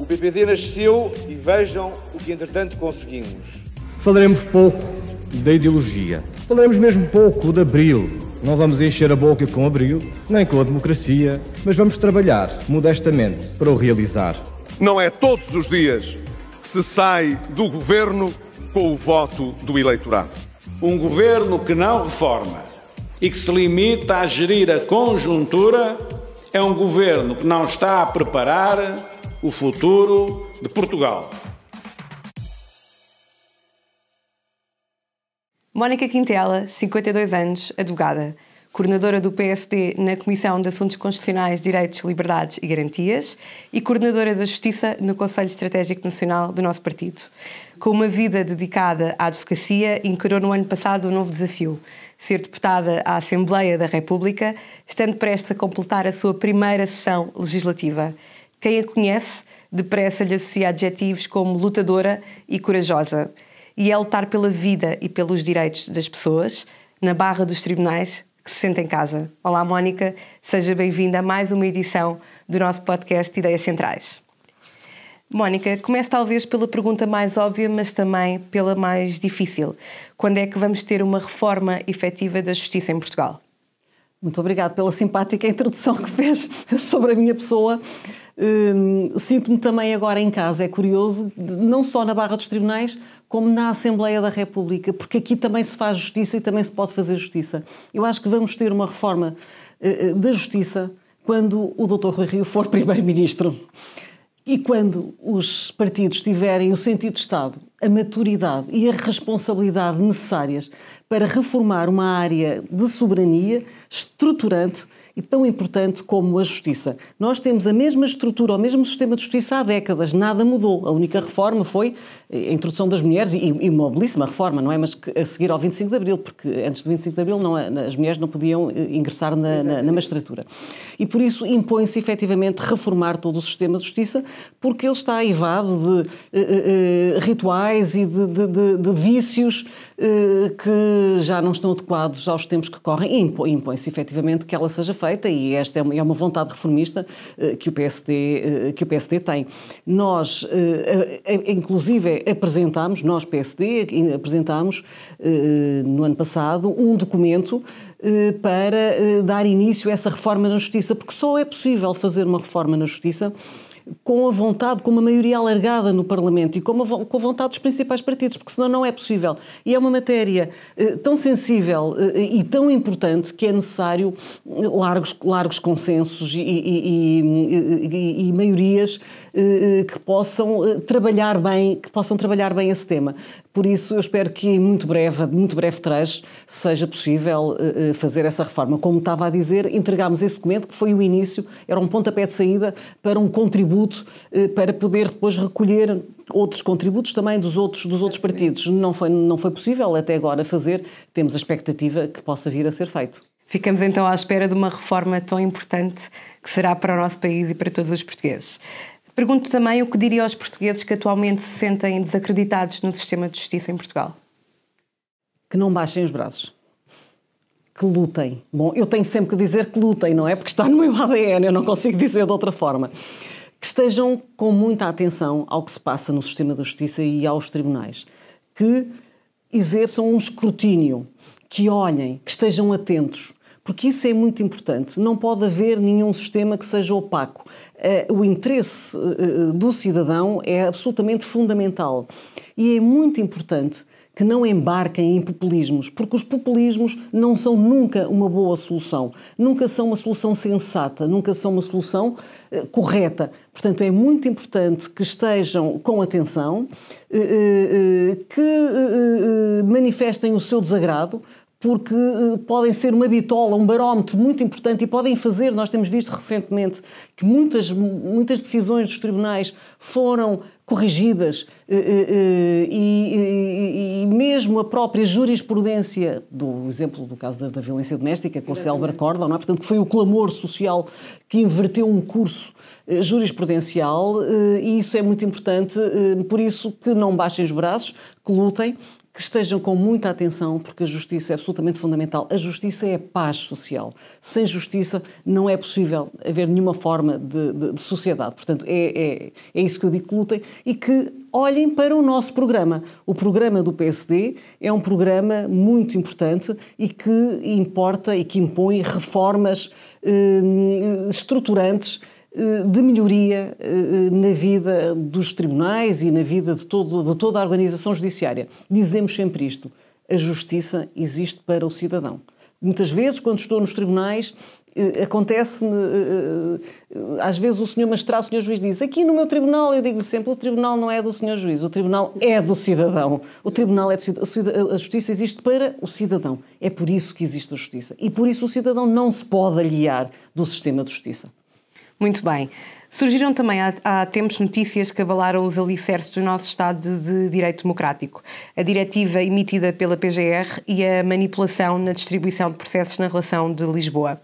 O PPD nasceu e vejam o que entretanto conseguimos. Falaremos pouco da ideologia. Falaremos mesmo pouco de abril. Não vamos encher a boca com abril, nem com a democracia, mas vamos trabalhar modestamente para o realizar. Não é todos os dias que se sai do governo com o voto do eleitorado. Um governo que não reforma e que se limita a gerir a conjuntura é um governo que não está a preparar o futuro de Portugal. Mónica Quintela, 52 anos, advogada, coordenadora do PSD na Comissão de Assuntos Constitucionais, Direitos, Liberdades e Garantias e coordenadora da Justiça no Conselho Estratégico Nacional do nosso partido. Com uma vida dedicada à advocacia, encarou no ano passado um novo desafio, ser deputada à Assembleia da República, estando prestes a completar a sua primeira sessão legislativa. Quem a conhece depressa lhe associa adjetivos como lutadora e corajosa. E é lutar pela vida e pelos direitos das pessoas na barra dos tribunais que se sente em casa. Olá, Mónica, seja bem-vinda a mais uma edição do nosso podcast Ideias Centrais. Mónica, comece talvez pela pergunta mais óbvia, mas também pela mais difícil. Quando é que vamos ter uma reforma efetiva da justiça em Portugal? Muito obrigada pela simpática introdução que fez sobre a minha pessoa. Hum, sinto-me também agora em casa, é curioso, não só na Barra dos Tribunais, como na Assembleia da República, porque aqui também se faz justiça e também se pode fazer justiça. Eu acho que vamos ter uma reforma uh, da justiça quando o Dr. Rui Rio for Primeiro-Ministro. E quando os partidos tiverem o sentido de Estado, a maturidade e a responsabilidade necessárias para reformar uma área de soberania estruturante e tão importante como a justiça. Nós temos a mesma estrutura, o mesmo sistema de justiça há décadas, nada mudou. A única reforma foi a eh, introdução das mulheres e, e uma belíssima reforma, não é? Mas que, a seguir ao 25 de Abril, porque antes do 25 de Abril não, eh, as mulheres não podiam eh, ingressar na, na, na magistratura. E por isso impõe-se efetivamente reformar todo o sistema de justiça, porque ele está aivado de uh, uh, rituais e de, de, de, de vícios uh, que já não estão adequados aos tempos que correm e impõe-se efetivamente que ela seja feita e esta é uma, é uma vontade reformista que o, PSD, que o PSD tem. Nós, inclusive, apresentámos, nós PSD, apresentámos eh, no ano passado um documento eh, para eh, dar início a essa reforma na Justiça, porque só é possível fazer uma reforma na Justiça com a vontade, com uma maioria alargada no Parlamento e com, a, com a vontade dos principais partidos, porque senão não é possível. E é uma matéria eh, tão sensível eh, e tão importante que é necessário eh, largos, largos consensos e, e, e, e maiorias eh, eh, que possam eh, trabalhar bem, que possam trabalhar bem esse tema. Por isso, eu espero que muito breve, muito breve trecho, seja possível uh, fazer essa reforma. Como estava a dizer, entregámos esse documento que foi o início, era um pontapé de saída para um contributo uh, para poder depois recolher outros contributos também dos outros, dos outros partidos. Não foi, não foi possível até agora fazer, temos a expectativa que possa vir a ser feito. Ficamos então à espera de uma reforma tão importante que será para o nosso país e para todos os portugueses. Pergunto também o que diria aos portugueses que atualmente se sentem desacreditados no sistema de justiça em Portugal. Que não baixem os braços. Que lutem. Bom, eu tenho sempre que dizer que lutem, não é? Porque está no meu ADN, eu não consigo dizer de outra forma. Que estejam com muita atenção ao que se passa no sistema de justiça e aos tribunais. Que exerçam um escrutínio, que olhem, que estejam atentos porque isso é muito importante. Não pode haver nenhum sistema que seja opaco. Eh, o interesse eh, eh, do cidadão é absolutamente fundamental e é muito importante que não embarquem em populismos, porque os populismos não são nunca uma boa solução, nunca são uma solução sensata, nunca são uma solução correta. Portanto, é muito importante que estejam com atenção, que manifestem o seu desagrado, porque eh, podem ser uma bitola, um barómetro muito importante e podem fazer. Nós temos visto recentemente que muitas, muitas decisões dos tribunais foram corrigidas eh, eh, e, e, e, mesmo a própria jurisprudência, do exemplo do caso da, da violência doméstica com o Corda, Cordon, é? portanto, que foi o clamor social que inverteu um curso jurisprudencial e isso é muito importante, por isso que não baixem os braços, que lutem, que estejam com muita atenção, porque a justiça é absolutamente fundamental. A justiça é a paz social. Sem justiça não é possível haver nenhuma forma de, de, de sociedade. Portanto, é, é, é isso que eu digo que lutem e que olhem para o nosso programa. O programa do PSD é um programa muito importante e que importa e que impõe reformas eh, estruturantes eh, de melhoria eh, eh, na vida dos tribunais e na vida de, todo, de toda a organização judiciária. Dizemos sempre isto: a justiça existe para o cidadão. Muitas vezes, quando estou nos tribunais, acontece-me. Às vezes o senhor magistrado, o senhor juiz diz: Aqui no meu tribunal, eu digo sempre: o tribunal não é do senhor juiz, o tribunal é do cidadão. O tribunal é do cidadão. A justiça existe para o cidadão. É por isso que existe a justiça. E por isso o cidadão não se pode aliar do sistema de justiça. Muito bem. Surgiram também há, há, tempos notícias que abalaram os alicerces do nosso Estado de Direito Democrático. A diretiva emitida pela PGR e a manipulação na distribuição de processos na relação de Lisboa.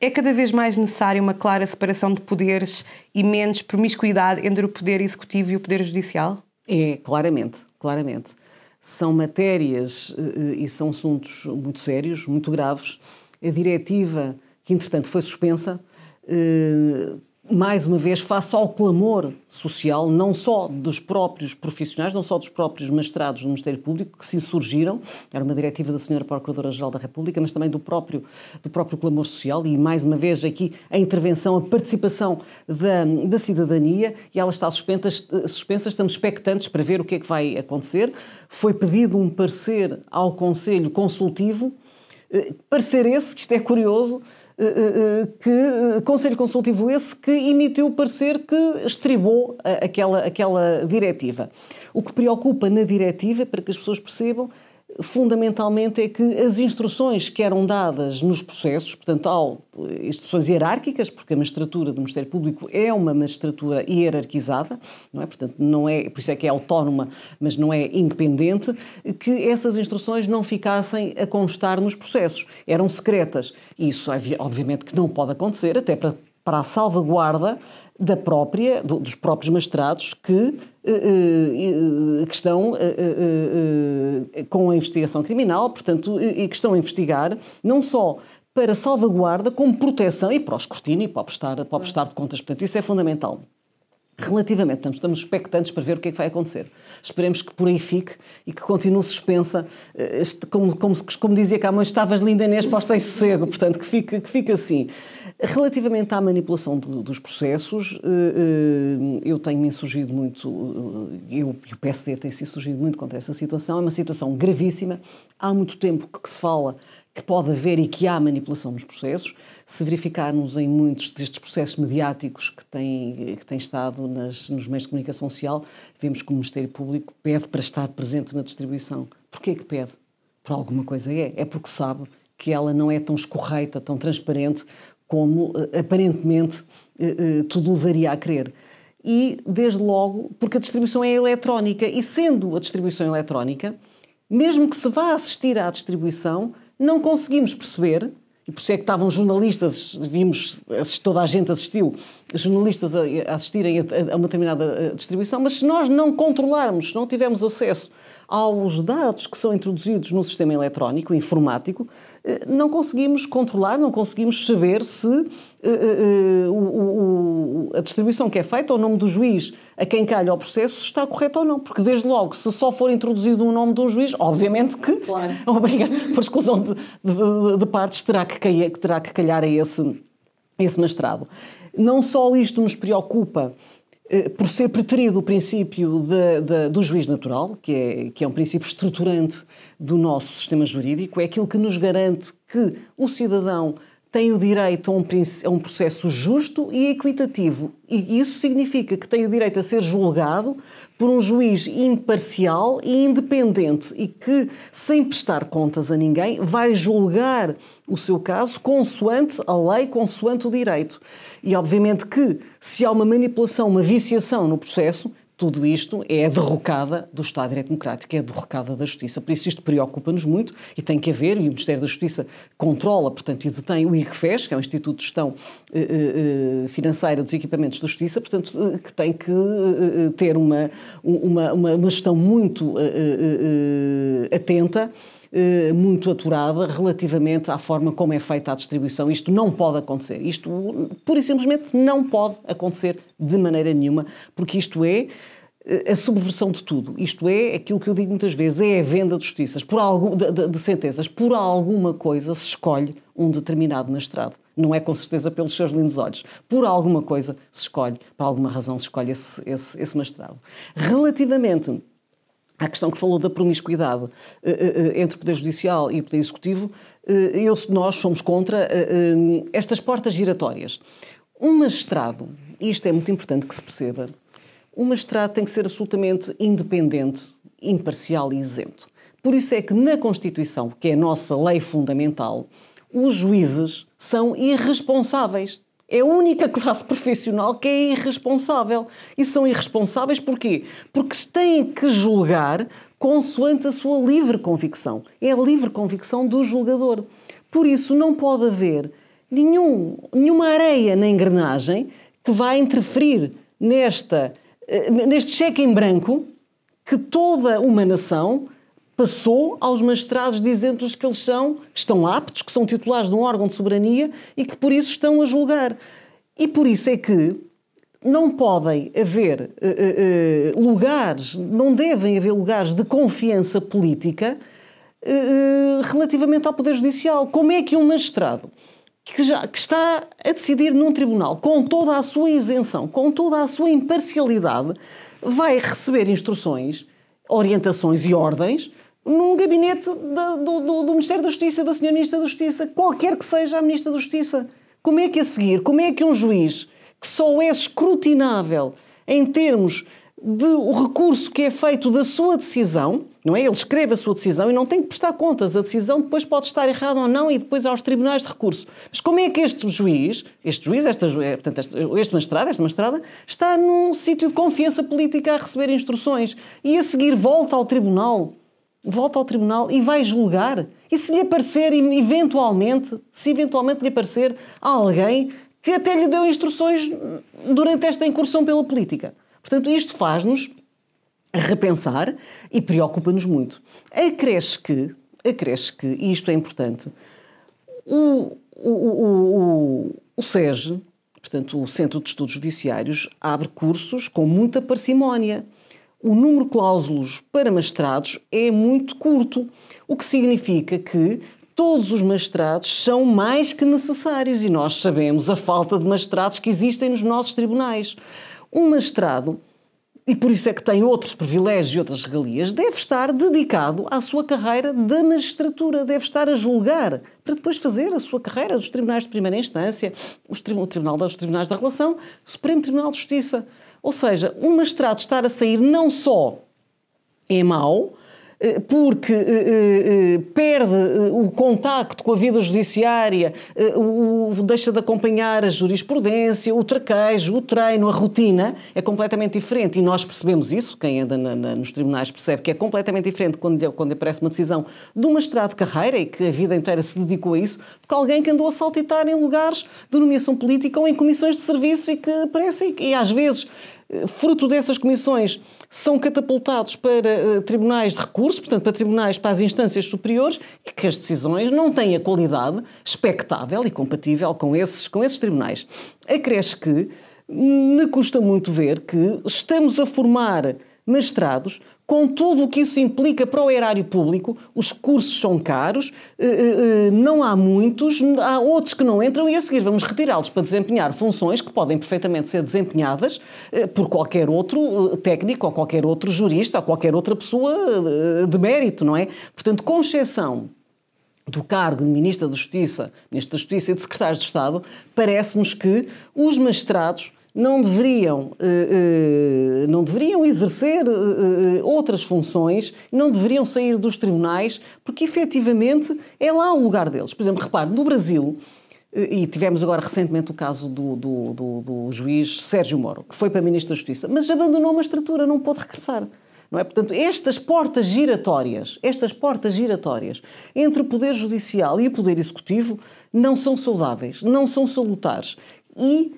É cada vez mais necessária uma clara separação de poderes e menos promiscuidade entre o poder executivo e o poder judicial? É, claramente, claramente. São matérias eh, eh, e são assuntos muito sérios, muito graves. A diretiva, que entretanto foi suspensa, eh, mais uma vez, face ao clamor social, não só dos próprios profissionais, não só dos próprios mestrados do Ministério Público, que se insurgiram, era uma diretiva da Senhora Procuradora-Geral da República, mas também do próprio, do próprio clamor social, e mais uma vez aqui a intervenção, a participação da, da cidadania, e ela está suspensa, suspensa, estamos expectantes para ver o que é que vai acontecer. Foi pedido um parecer ao Conselho Consultivo, eh, parecer esse, que isto é curioso, eh, eh, eh, que Conselho Consultivo esse que emitiu o parecer que estribou aquela, aquela diretiva. O que preocupa na diretiva, para que as pessoas percebam, fundamentalmente é que as instruções que eram dadas nos processos, portanto, há instruções hierárquicas, porque a magistratura do Ministério Público é uma magistratura hierarquizada, não é? Portanto, não é, por isso é que é autónoma, mas não é independente, que essas instruções não ficassem a constar nos processos, eram secretas. Isso, obviamente, que não pode acontecer, até para, para a salvaguarda da própria, do, dos próprios magistrados que, eh, eh, eh, que estão eh, eh, com a investigação criminal, portanto, e que estão a investigar não só para salvaguarda, como proteção e para o escrutínio e para o prestar, para o prestar de contas. Portanto, isso é fundamental relativamente. estamos, estamos expectantes para ver o que é que vai acontecer. Esperemos que por aí fique e que continue suspensa. Eh, este, como, como, como dizia mãe, estavas linda Inês, posta em sossego. Portanto, que fique, que fique assim. Relativamente à manipulação do, dos processos, eh, eh, eu tenho-me insurgido muito, eu e o PSD tem se insurgido muito contra essa situação. É uma situação gravíssima. Há muito tempo que se fala que pode haver e que há manipulação nos processos. Se verificarmos em muitos destes processos mediáticos que têm, que têm estado nas, nos meios de comunicação social, vemos que o Ministério Público pede para estar presente na distribuição. Porquê que pede? Por alguma coisa é. É porque sabe que ela não é tão escorreita, tão transparente, como eh, aparentemente eh, eh, tudo levaria a crer e, desde logo, porque a distribuição é eletrónica e, sendo a distribuição eletrónica, mesmo que se vá assistir à distribuição, não conseguimos perceber, e por isso é que estavam jornalistas, vimos, toda a gente assistiu, jornalistas a, assistirem a, a, uma determinada eh, distribuição, mas se nós não controlarmos, se não tivermos acesso aos dados que são introduzidos no sistema eletrónico, informático, eh, não conseguimos controlar, não conseguimos saber se uh, uh, o, a distribuição que é feita ao nome do juiz a quem calha o processo está correta ou não. Porque, desde logo, se só for introduzido o nome de um juiz, obviamente que, claro. obrigado, por exclusão de, de, de partes, terá que, cair, terá que calhar a esse, esse mestrado. Não só isto nos preocupa eh, por ser preterido o princípio de, de, do juiz natural, que é, que é um princípio estruturante do nosso sistema jurídico, é aquilo que nos garante que o cidadão tem o direito a um, a um, processo justo e equitativo. E isso significa que tem o direito a ser julgado por um juiz imparcial e independente e que, sem prestar contas a ninguém, vai julgar o seu caso consoante a lei, consoante o direito. E, obviamente, que se há uma manipulação, uma viciação no processo, tudo isto é a derrocada do Estado de Direito Democrático, é a derrocada da Justiça. Por isso isto preocupa-nos muito e tem que haver, e o Ministério da Justiça controla, portanto, e detém o IRFES, que é o Instituto de Gestão eh, eh, eh Financeira dos Equipamentos da Justiça, portanto, eh, que tem que ter uma, uma, uma, uma gestão muito eh, atenta eh, muito aturada relativamente à forma como é feita a distribuição. Isto não pode acontecer. Isto, pura e simplesmente, não pode acontecer de maneira nenhuma, porque isto é eh, a subversão de tudo. Isto é aquilo que eu digo muitas vezes, é a venda de justiças, por algum, de, de, de sentenças. Por alguma coisa se escolhe um determinado mestrado. Não é com certeza pelos seus lindos olhos. Por alguma coisa se escolhe, por alguma razão se escolhe esse, esse, esse mestrado. Relativamente à questão que falou da promiscuidade eh, eh, eh, entre o Poder Judicial e o Poder Executivo, eu, nós somos contra estas portas giratórias. Um magistrado, e isto é muito importante que se perceba, um magistrado tem que ser absolutamente independente, imparcial e isento. Por isso é que na Constituição, que é a nossa lei fundamental, os juízes são irresponsáveis. É a única classe profissional que é irresponsável. E são irresponsáveis porquê? Porque têm que julgar consoante a sua livre convicção. É a livre convicção do julgador. Por isso, não pode haver nenhum, nenhuma areia na engrenagem que vá interferir nesta, eh, neste cheque em branco que toda uma nação passou aos magistrados dizendo-lhes que eles são, que estão aptos, que são titulares de um órgão de soberania e que por isso estão a julgar. E por isso é que não podem haver uh, uh, lugares, não devem haver lugares de confiança política uh, relativamente ao Poder Judicial. Como é que um magistrado que, já, que está a decidir num tribunal com toda a sua isenção, com toda a sua imparcialidade, vai receber instruções, orientações e ordens num gabinete do, do, do, Ministério da Justiça, da Senhora Ministra da Justiça, qualquer que seja a Ministra da Justiça. Como é que a seguir, como é que um juiz que só é escrutinável em termos de o recurso que é feito da sua decisão, não é? Ele escreve a sua decisão e não tem que prestar contas. A decisão depois pode estar errada ou não e depois aos tribunais de recurso. Mas como é que este juiz, este juiz, esta, eh, portanto, este, magistrado, esta magistrada, está num sítio de confiança política a receber instruções e a seguir volta ao tribunal volta ao tribunal e vai julgar. E se lhe aparecer, eventualmente, se eventualmente lhe aparecer alguém que até lhe deu instruções durante esta incursão pela política. Portanto, isto faz-nos repensar e preocupa-nos muito. Acresce que, acresce que, e isto é importante, o, o, o, o SEG, portanto, o Centro de Estudos Judiciários, abre cursos com muita parcimónia o número de cláusulas para mestrados é muito curto, o que significa que todos os mestrados são mais que necessários e nós sabemos a falta de mestrados que existem nos nossos tribunais. Um mestrado, e por isso é que tem outros privilégios e outras regalias, deve estar dedicado à sua carreira da magistratura, deve estar a julgar, para depois fazer a sua carreira dos tribunais de primeira instância, o Tribunal dos Tribunais da Relação, Supremo Tribunal de Justiça. Ou seja, um mestrado estar a sair não só é mau, eh, porque eh, eh, perde o contacto com a vida judiciária, deixa de acompanhar a jurisprudência, o traquejo, o treino, a rotina, é completamente diferente. E nós percebemos isso, quem anda na, na, nos tribunais percebe que é completamente diferente quando, quando aparece uma decisão de uma estrada de carreira e que a vida inteira se dedicou a isso, do que alguém que andou a saltitar em lugares de nomeação política ou em comissões de serviço e que aparecem, e às vezes fruto dessas comissões, são catapultados para eh, tribunais de recurso, portanto, para tribunais, para as instâncias superiores, e que as decisões não têm a qualidade expectável e compatível com esses, com esses tribunais. Acresce que me custa muito ver que estamos a formar mestrados, com tudo o que isso implica para o erário público, os cursos são caros, eh, eh, eh, não há muitos, há outros que não entram e a seguir vamos retirá-los para desempenhar funções que podem perfeitamente ser desempenhadas por qualquer outro técnico ou qualquer outro jurista ou qualquer outra pessoa de mérito, não é? Portanto, com exceção do cargo de Ministra da Justiça, Ministro da Justiça e de Secretário de Estado, parece-nos que os mestrados não deveriam, eh, eh, não deveriam exercer eh, outras funções, não deveriam sair dos tribunais, porque efetivamente é lá o lugar deles. Por exemplo, repare, no Brasil, e tivemos agora recentemente o caso do, do, do, do juiz Sérgio Moro, que foi para Ministro da Justiça, mas abandonou uma estrutura, não pôde regressar. Não é? Portanto, estas portas giratórias, estas portas giratórias entre o Poder Judicial e o Poder Executivo não são saudáveis, não são salutares. E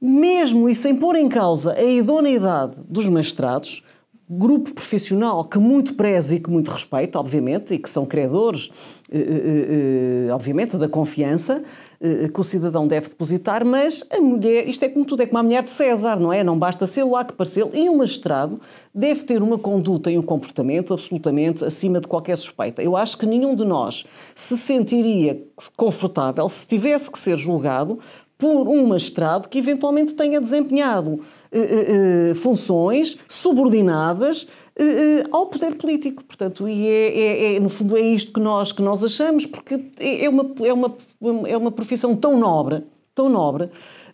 mesmo e sem pôr em causa a idoneidade dos magistrados, grupo profissional que muito prezo e que muito respeita, obviamente, e que são credores, eh, eh, eh, eh obviamente, da confiança eh, eh, que o cidadão deve depositar, mas a mulher, isto é como tudo, é como a mulher de César, não é? Não basta ser há que parecer e um magistrado deve ter uma conduta e um comportamento absolutamente acima de qualquer suspeita. Eu acho que nenhum de nós se sentiria confortável se tivesse que ser julgado por um magistrado que eventualmente tenha desempenhado eh, eh, eh, funções subordinadas ao poder político. Portanto, e é, é, é, no fundo é isto que nós, que nós achamos, porque é, é uma, é, uma, é uma profissão tão nobre, tão nobre,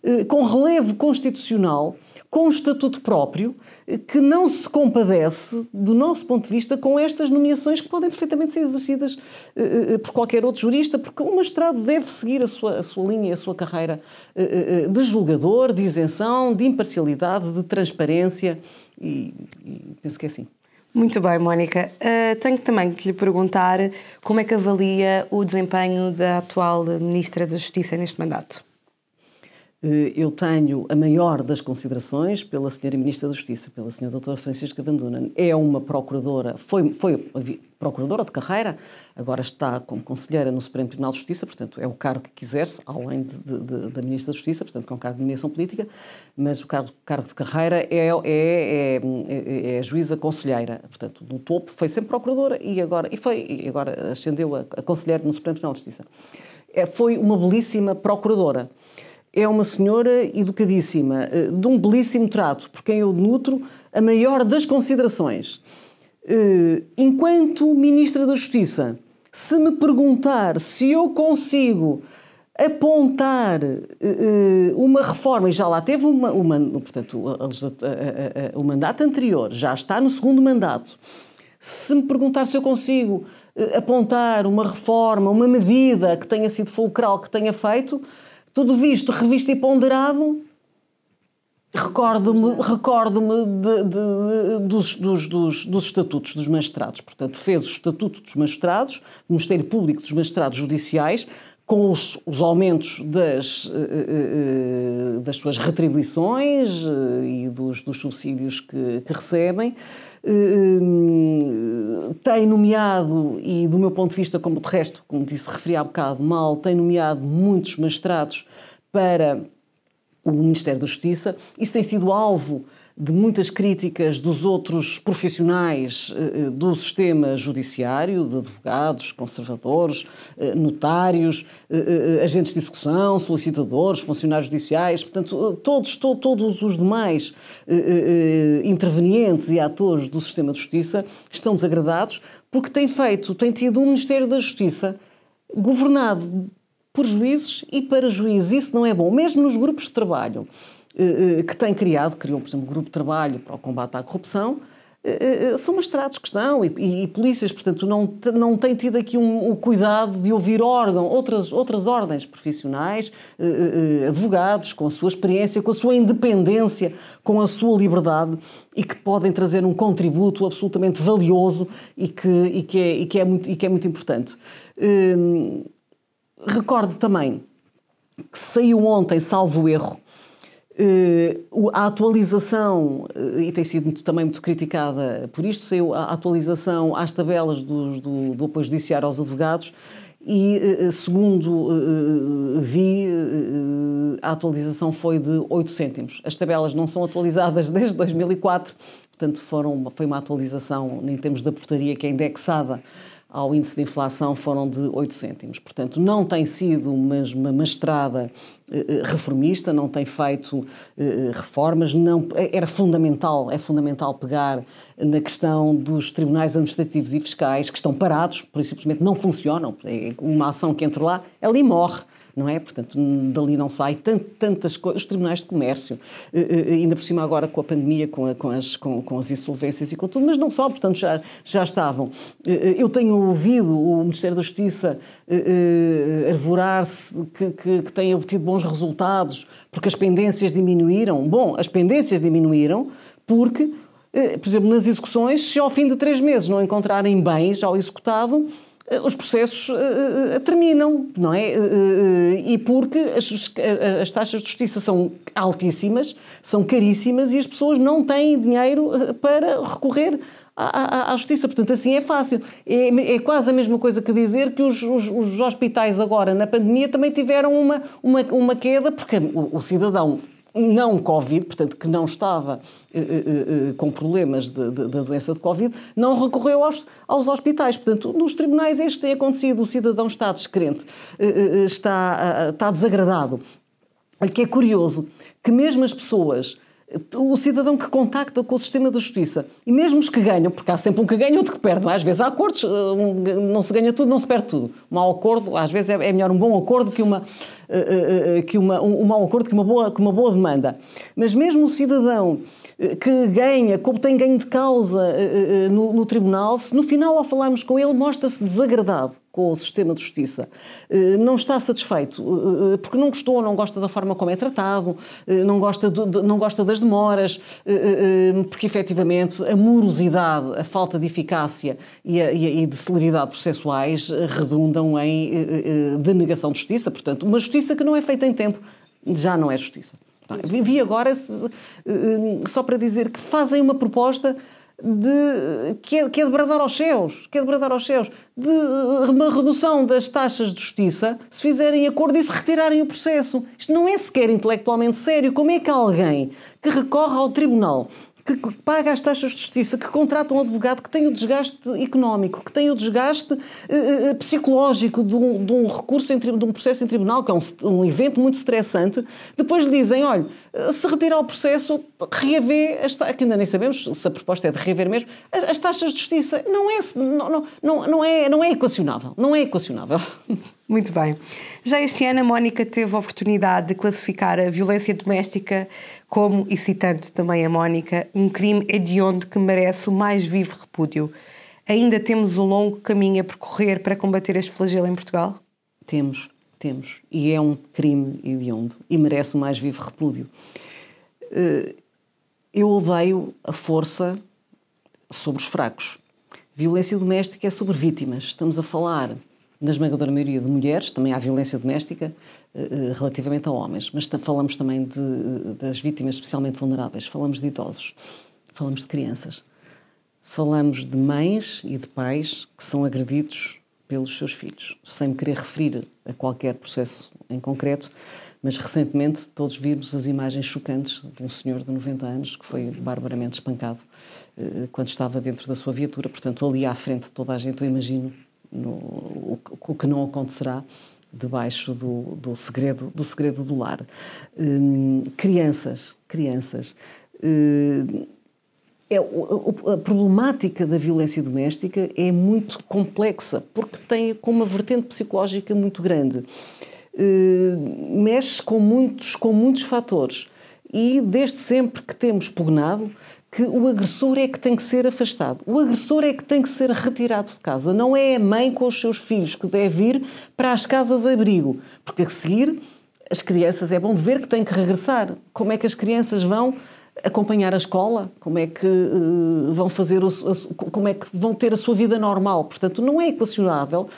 eh, com relevo constitucional, com estatuto próprio, eh, que não se compadece, do nosso ponto de vista, com estas nomeações que podem perfeitamente ser exercidas eh, por qualquer outro jurista, porque o magistrado deve seguir a sua, a sua linha, a sua carreira de julgador, de isenção, de imparcialidade, de transparência, e, e penso que é assim. Muito bem, Mónica. Uh, tenho também que lhe perguntar como é que avalia o desempenho da atual Ministra da Justiça neste mandato eu tenho a maior das considerações pela senhora Ministra da Justiça, pela senhora doutora Francisca Van É uma procuradora, foi, foi procuradora de carreira, agora está como conselheira no Supremo Tribunal de Justiça, portanto é o cargo que exerce, além de, de, de, da Ministra da Justiça, portanto que é um cargo de nomeação política, mas o cargo, cargo de carreira é, é, é, é, juíza conselheira, portanto no topo foi sempre procuradora e agora, e foi, e agora ascendeu a, a conselheira no Supremo Tribunal de Justiça. É, foi uma belíssima procuradora é uma senhora educadíssima, eh, de um belíssimo trato, por quem eu nutro a maior das considerações. Eh, enquanto Ministra da Justiça, se me perguntar se eu consigo apontar eh, uma reforma, e já lá teve uma, uma portanto, o mandato anterior, já está no segundo mandato, se me perguntar se eu consigo apontar uma reforma, uma medida que tenha sido fulcral, que tenha feito, tudo visto, revisto e ponderado, recordo-me é. recordo, -me, de, de, dos, dos, dos, dos, estatutos dos magistrados. Portanto, fez o estatuto dos magistrados, do Ministério Público dos Magistrados Judiciais, com os, os aumentos das, eh, eh, eh, das suas retribuições e dos, subsídios que, que recebem. Eh, eh, tem nomeado, e do meu ponto de vista, como de resto, como disse, referi há bocado mal, tem nomeado muitos magistrados para o Ministério da Justiça. Isso tem sido alvo de muitas críticas dos outros profissionais eh, eh, do sistema judiciário, de advogados, conservadores, eh, notários, agentes de execução, solicitadores, funcionários judiciais, portanto, todos, to, todos os demais intervenientes e atores do sistema de justiça estão desagradados porque tem feito, tem tido um Ministério da Justiça governado por juízes e para juízes. Isso não é bom, mesmo nos grupos de trabalho eh, eh, que tem criado, criou, por exemplo, um grupo de trabalho para o combate à corrupção, eh, são magistrados que estão e, e, e, polícias, portanto, não, não têm tido aqui um, um, cuidado de ouvir órgão, outras, outras ordens profissionais, eh, advogados, com a sua experiência, com a sua independência, com a sua liberdade e que podem trazer um contributo absolutamente valioso e que, e que, é, e que, é, muito, e que é muito importante. Eh, recordo também que saiu ontem, salvo erro, eh, a atualização, eh, e tem sido muito, também muito criticada por isto, saiu a atualização às tabelas do, do, do apoio judiciário aos advogados e, eh, segundo vi, a atualização foi de 8 cêntimos. As tabelas não são atualizadas desde 2004, portanto foram, foi uma atualização em termos da portaria que é indexada ao índice de inflação foram de 8 cêntimos. Portanto, não tem sido uma, uma estrada eh, eh, reformista, não tem feito eh, reformas, não, é, era fundamental, é fundamental pegar na questão dos tribunais administrativos e fiscais que estão parados, por simplesmente não funcionam. É uma ação que entra lá, ela morre não é? Portanto, dali não sai tanto, tantas coisas. Os tribunais de comércio, eh, eh, ainda por cima agora com a pandemia, com, a, com as, com, com, as insolvências e com tudo, mas não só, portanto, já, já estavam. Eh, eu tenho ouvido o Ministério da Justiça arvorar-se que, que, que tem obtido bons resultados porque as pendências diminuíram. Bom, as pendências diminuíram porque por exemplo, nas execuções, se ao fim de três meses não encontrarem bens ao executado, eh, os processos uh, terminam, não é? Uh, e porque as, as, taxas de justiça são altíssimas, são caríssimas e as pessoas não têm dinheiro para recorrer à, à, à justiça. Portanto, assim é fácil. É, é, quase a mesma coisa que dizer que os, os, os hospitais agora, na pandemia, também tiveram uma, uma, uma queda, porque o, o cidadão não Covid, portanto, que não estava eh, eh, eh com problemas da doença de Covid, não recorreu aos, aos hospitais. Portanto, nos tribunais isto tem acontecido, o cidadão está descrente, eh, eh, eh está, está desagradado. O que é curioso, que mesmo as pessoas o cidadão que contacta com o sistema da justiça. E mesmo os que ganham, porque há sempre um que ganha e outro que perde. Às vezes há acordos, eh, não se ganha tudo, não se perde tudo. Um mau acordo, às vezes é, é melhor um bom acordo que uma eh, eh, que uma, um mau acordo, que uma, boa, que uma boa demanda. Mas mesmo o cidadão que ganha, como tem ganho de causa no, no tribunal, se no final ao falarmos com ele mostra-se desagradado com o sistema de justiça, eh, não está satisfeito, eh, eh, porque não gostou, não gosta da forma como é tratado, não gosta, de, não gosta das demoras, porque efetivamente a morosidade, a falta de eficácia e, a, e de celeridade processuais redundam em denegação de justiça, portanto, uma justiça que não é feita em tempo já não é justiça. É? Vi agora, só para dizer que fazem uma proposta de, que, é, que é de bradar aos céus, que é de bradar aos céus, de eh, uma redução das taxas de justiça, se fizerem acordo e se retirarem o processo. Isto não é sequer intelectualmente sério. Como é que alguém que recorre ao tribunal que paga as taxas de justiça, que contrata um advogado, que tem o desgaste económico, que tem o desgaste eh, eh, psicológico de um, de um recurso, em, de um processo em tribunal, que é um, um evento muito estressante, depois lhe dizem, olha, eh, se retirar o processo, reaver, as que ainda nem sabemos se a proposta é de reaver mesmo, as, as taxas de justiça. Não é, não, não, não, é, não é equacionável, não é equacionável. Muito bem. Já este ano, a Mónica teve a oportunidade de classificar a violência doméstica como, e citando também a Mónica, um crime hediondo que merece o mais vivo repúdio. Ainda temos um longo caminho a percorrer para combater este flagelo em Portugal? Temos, temos. E é um crime hediondo e merece o mais vivo repúdio. Eh, eu odeio a força sobre os fracos. Violência doméstica é sobre vítimas. Estamos a falar na esmagadora maioria de mulheres, também há violência doméstica eh, eh, relativamente a homens, mas falamos também de, das vítimas especialmente vulneráveis, falamos de idosos, falamos de crianças, falamos de mães e de pais que são agredidos pelos seus filhos, sem me querer referir a qualquer processo em concreto, mas recentemente todos vimos as imagens chocantes de um senhor de 90 anos que foi barbaramente espancado eh, quando estava dentro da sua viatura, portanto ali à frente de toda a gente, eu imagino no, o, o, que não acontecerá debaixo do, do, segredo do segredo do lar. Hum, crianças, crianças. Hum, é, a problemática da violência doméstica é muito complexa, porque tem com uma vertente psicológica muito grande. Hum, mexe com muitos, com muitos fatores. E desde sempre que temos pugnado que o agressor é que tem que ser afastado. O agressor é que tem que ser retirado de casa. Não é a mãe com os seus filhos que deve ir para as casas abrigo, porque a seguir as crianças é bom de ver que têm que regressar. Como é que as crianças vão acompanhar a escola? Como é que uh, vão fazer o, a, como é que vão ter a sua vida normal? Portanto, não é equacionável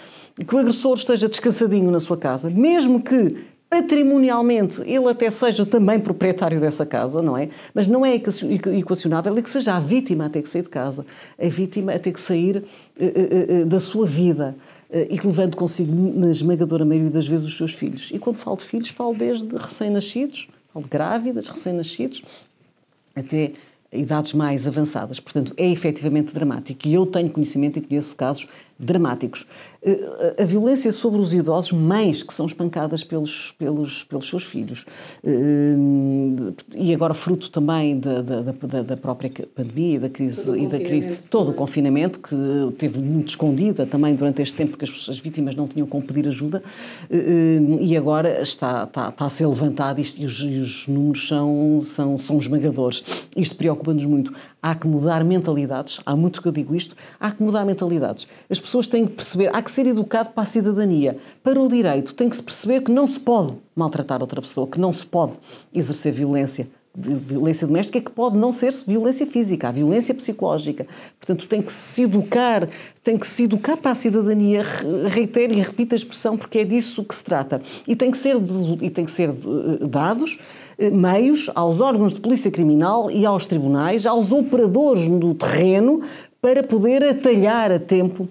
que o agressor esteja descansadinho na sua casa, mesmo que patrimonialmente ele até seja também proprietário dessa casa, não é? Mas não é equacionável é que seja a vítima a ter que sair de casa, a vítima a ter que sair uh, uh, uh, da sua vida e que levando consigo, na esmagadora maioria das vezes, os seus filhos. E quando falo de filhos, falo desde recém-nascidos, falo de grávidas, recém-nascidos, até idades mais avançadas. Portanto, é efetivamente dramático. E eu tenho conhecimento e conheço casos dramáticos. Eh, a violência sobre os idosos, mães que são espancadas pelos, pelos, pelos seus filhos, eh, e agora fruto também da, da, da própria pandemia e da crise, todo e da crise todo o é? confinamento, que teve muito escondida também durante este tempo, porque as, as vítimas não tinham como pedir ajuda, eh, e agora está, está, está a ser levantado e os, e os números são, são, são esmagadores. Isto preocupa-nos muito há que mudar mentalidades, há muito que eu digo isto, há que mudar mentalidades. As pessoas têm que perceber, há que ser educado para a cidadania, para o direito, tem que se perceber que não se pode maltratar outra pessoa, que não se pode exercer violência de violência doméstica é que pode não ser violência física, há violência psicológica. Portanto, tem que se educar, tem que se educar para a cidadania, reitero e repito a expressão, porque é disso que se trata. E tem que ser, e tem que ser eh, dados eh, meios aos órgãos de polícia criminal e aos tribunais, aos operadores no terreno, para poder atalhar a tempo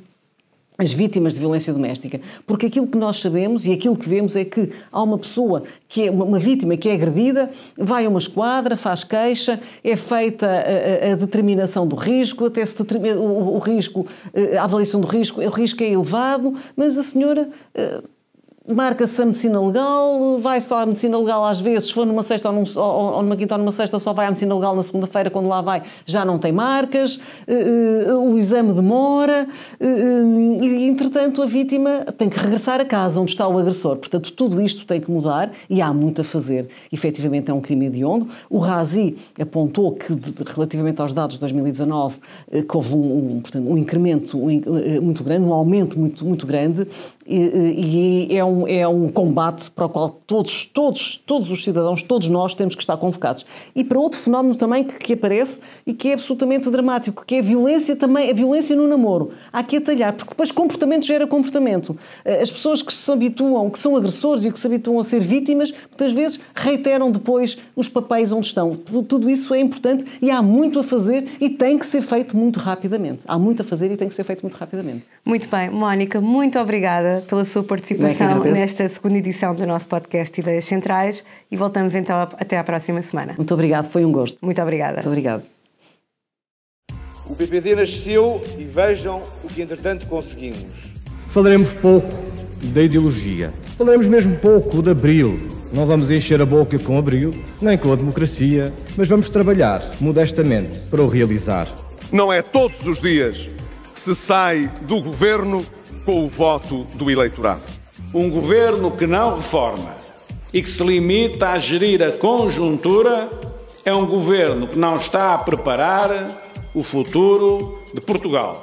as vítimas de violência doméstica. Porque aquilo que nós sabemos e aquilo que vemos é que há uma pessoa que é uma vítima que é agredida, vai a uma esquadra, faz queixa, é feita a, a, determinação do risco, até se determina o, o risco, eh, a avaliação do risco, o risco é elevado, mas a senhora eh, marca-se a medicina legal, vai só à medicina legal às vezes, se for numa sexta ou, num, ou, ou numa quinta ou numa sexta, só vai à medicina legal na segunda-feira, quando lá vai já não tem marcas, uh, o exame demora, uh, e entretanto a vítima tem que regressar a casa onde está o agressor. Portanto, tudo isto tem que mudar e há muito a fazer. Efetivamente é um crime hediondo. O Razi apontou que, relativamente aos dados de 2019, uh, que houve um, um, portanto, um incremento um, muito grande, um aumento muito, muito grande, e, e é um é um combate para o qual todos, todos, todos os cidadãos, todos nós temos que estar convocados. E para outro fenómeno também que, que aparece e que é absolutamente dramático, que é a violência também, a violência no namoro. Há que atalhar, porque depois comportamento gera comportamento. Eh, as pessoas que se habituam, que são agressores e que se habituam a ser vítimas, muitas vezes reiteram depois os papéis onde estão. Tudo isso é importante e há muito a fazer e tem que ser feito muito rapidamente. Há muito a fazer e tem que ser feito muito rapidamente. Muito bem. Mónica, muito obrigada pela sua é participação nesta segunda edição do nosso podcast Ideias Centrais e voltamos então até à próxima semana. Muito obrigado, foi um gosto. Muito obrigada. Muito obrigado. O BPD nasceu e vejam o que entretanto conseguimos. Falaremos pouco da ideologia. Falaremos mesmo pouco de abril. Não vamos encher a boca com abril, nem com a democracia, mas vamos trabalhar modestamente para o realizar. Não é todos os dias que se sai do governo com o voto do eleitorado. Um governo que não reforma e que se limita a gerir a conjuntura é um governo que não está a preparar o futuro de Portugal.